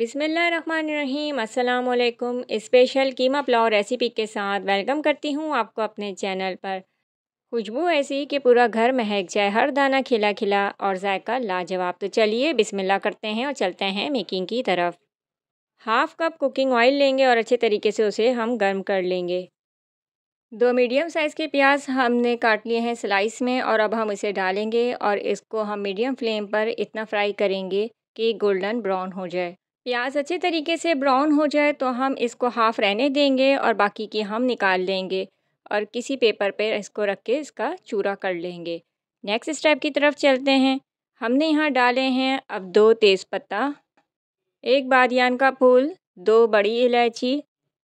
अस्सलाम वालेकुम स्पेशल कीमा पुलाव रेसिपी के साथ वेलकम करती हूँ आपको अपने चैनल पर खुशबू ऐसी कि पूरा घर महक जाए हर दाना खिला खिला और जायका लाजवाब तो चलिए बिसमिल्ला करते हैं और चलते हैं मेकिंग की तरफ हाफ़ कप कुकिंग ऑयल लेंगे और अच्छे तरीके से उसे हम गर्म कर लेंगे दो मीडियम साइज़ के प्याज हमने काट लिए हैं स्लाइस में और अब हम इसे डालेंगे और इसको हम मीडियम फ्लेम पर इतना फ्राई करेंगे कि गोल्डन ब्राउन हो जाए प्याज अच्छे तरीके से ब्राउन हो जाए तो हम इसको हाफ़ रहने देंगे और बाकी की हम निकाल लेंगे और किसी पेपर पर पे इसको रख के इसका चूरा कर लेंगे नेक्स्ट स्टेप की तरफ चलते हैं हमने यहाँ डाले हैं अब दो तेज़पत्ता एक बादियान का फूल दो बड़ी इलायची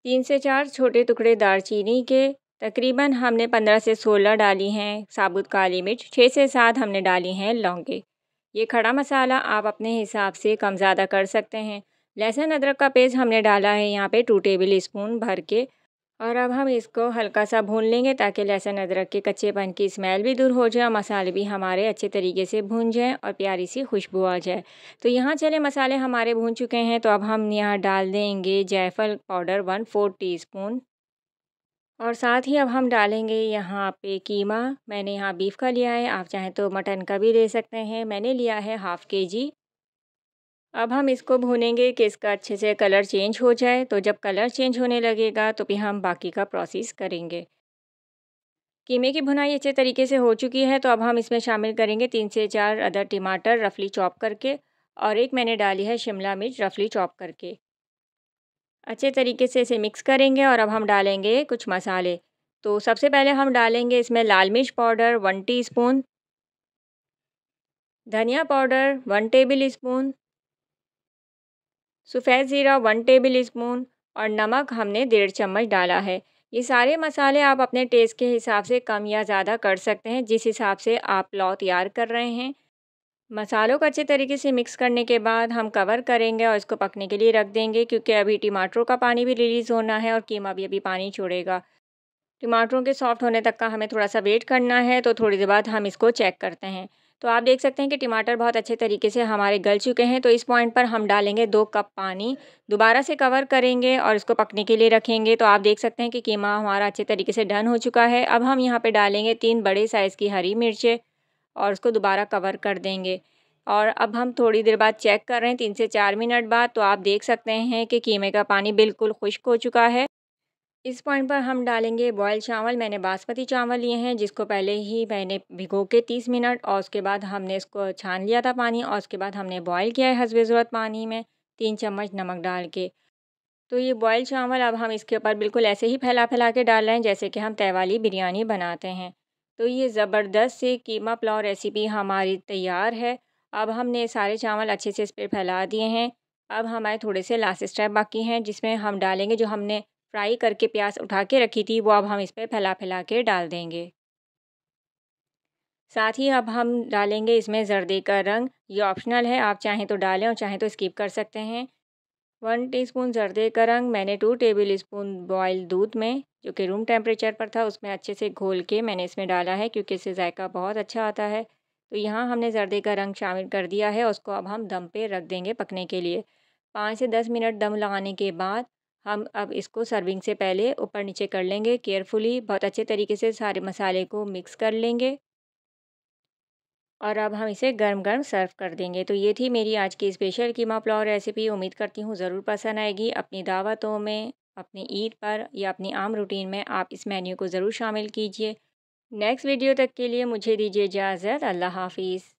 तीन से चार छोटे टुकड़े दारचीनी के तकरीबन हमने पंद्रह से सोलह डाली हैं साबुत काली मिर्च छः से सात हमने डाली हैं लौंगे ये खड़ा मसाला आप अपने हिसाब से कम ज़्यादा कर सकते हैं लहसुन अदरक का पेस्ट हमने डाला है यहाँ पे टू टेबल स्पून भर के और अब हम इसको हल्का सा भून लेंगे ताकि लहसुन अदरक के कच्चेपन की स्मेल भी दूर हो जाए और मसाले भी हमारे अच्छे तरीके से भून जाएँ और प्यारी सी खुशबू आ जाए तो यहाँ चले मसाले हमारे भून चुके हैं तो अब हम यहाँ डाल देंगे जायफल powder one four teaspoon और साथ ही अब हम डालेंगे यहाँ पे कीमा मैंने यहाँ बीफ़ का लिया है आप चाहें तो मटन का भी ले सकते हैं मैंने लिया है हाफ़ के जी अब हम इसको भूनेंगे कि इसका अच्छे से कलर चेंज हो जाए तो जब कलर चेंज होने लगेगा तो भी हम बाकी का प्रोसेस करेंगे कीमे की भुनाई अच्छे तरीके से हो चुकी है तो अब हम इसमें शामिल करेंगे तीन से चार अदर टमाटर रफली चॉप करके और एक मैंने डाली है शिमला मिर्च रफली चॉप करके अच्छे तरीके से इसे मिक्स करेंगे और अब हम डालेंगे कुछ मसाले तो सबसे पहले हम डालेंगे इसमें लाल मिर्च पाउडर वन टीस्पून, धनिया पाउडर वन टेबल स्पून सफ़ेद ज़ीरा वन टेबल स्पून और नमक हमने डेढ़ चम्मच डाला है ये सारे मसाले आप अपने टेस्ट के हिसाब से कम या ज़्यादा कर सकते हैं जिस हिसाब से आप पुलाव तैयार कर रहे हैं मसालों को अच्छे तरीके से मिक्स करने के बाद हम कवर करेंगे और इसको पकने के लिए रख देंगे क्योंकि अभी टमाटरों का पानी भी रिलीज़ होना है और कीमा भी अभी पानी छोड़ेगा टमाटरों के सॉफ्ट होने तक का हमें थोड़ा सा वेट करना है तो थोड़ी देर बाद हम इसको चेक करते हैं तो आप देख सकते हैं कि टमाटर बहुत अच्छे तरीके से हमारे गल चुके हैं तो इस पॉइंट पर हम डालेंगे दो कप पानी दोबारा से कवर करेंगे और इसको पकने के लिए रखेंगे तो आप देख सकते हैं कि कीमा हमारा अच्छे तरीके से डन हो चुका है अब हम यहाँ पर डालेंगे तीन बड़े साइज़ की हरी मिर्चें और उसको दोबारा कवर कर देंगे और अब हम थोड़ी देर बाद चेक कर रहे हैं तीन से चार मिनट बाद तो आप देख सकते हैं कि कीमे का पानी बिल्कुल खुश्क हो चुका है इस पॉइंट पर हम डालेंगे बॉयल चावल मैंने बासमती चावल लिए हैं जिसको पहले ही मैंने भिगो के तीस मिनट और उसके बाद हमने इसको छान लिया था पानी और उसके बाद हमने बॉयल किया है हसबे ज़रूरत पानी में तीन चम्मच नमक डाल के तो ये बॉयल चावल अब हम इसके ऊपर बिल्कुल ऐसे ही फैला फैला के डाल रहे हैं जैसे कि हम तैवाली बिरयानी बनाते हैं तो ये ज़बरदस्त से कीमा पुलाव रेसिपी हमारी तैयार है अब हमने सारे चावल अच्छे से इस पर फैला दिए हैं अब हमारे थोड़े से लास्ट स्टेप बाकी हैं जिसमें हम डालेंगे जो हमने फ्राई करके प्याज उठा के रखी थी वो अब हम इस पर फैला फैला के डाल देंगे साथ ही अब हम डालेंगे इसमें जर्दे का रंग ये ऑप्शनल है आप चाहें तो डालें और चाहें तो स्किप कर सकते हैं वन टीस्पून जर्दे का रंग मैंने टू टेबल स्पून बॉयल दूध में जो कि रूम टेम्परेचर पर था उसमें अच्छे से घोल के मैंने इसमें डाला है क्योंकि इससे जायका बहुत अच्छा आता है तो यहाँ हमने जर्दे का रंग शामिल कर दिया है उसको अब हम दम पे रख देंगे पकने के लिए पाँच से दस मिनट दम लगाने के बाद हम अब इसको सर्विंग से पहले ऊपर नीचे कर लेंगे केयरफुली बहुत अच्छे तरीके से सारे मसाले को मिक्स कर लेंगे और अब हम इसे गर्म गर्म सर्व कर देंगे तो ये थी मेरी आज की स्पेशल कीमा पुलाव रेसिपी उम्मीद करती हूँ ज़रूर पसंद आएगी अपनी दावतों में अपने ईद पर या अपनी आम रूटीन में आप इस मेन्यू को ज़रूर शामिल कीजिए नेक्स्ट वीडियो तक के लिए मुझे दीजिए इजाज़त अल्लाह हाफिज़